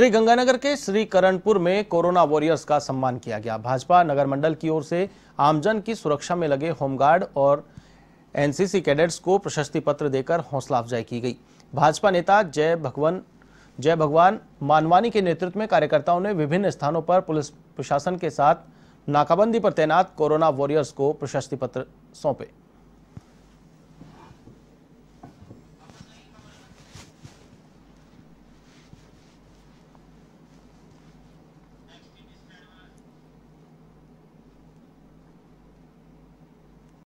श्रीगंगानगर के श्री करणपुर में corona warriors का सम्मान किया गया भाजपा नगर मंडल की ओर से आमजन की सुरक्षा में लगे होमगार्ड और एनसीसी कैडेट्स को प्रशस्ति पत्र देकर हौसला अफजाई की गई भाजपा नेता जय भगवान जय भगवान मानवानी के नेतृत्व में कार्यकर्ताओं ने विभिन्न स्थानों पर पुलिस प्रशासन के साथ नाकाबंदी पर तैनात कोरोना वॉरियर्स को प्रशस्ति पत्र सौंपे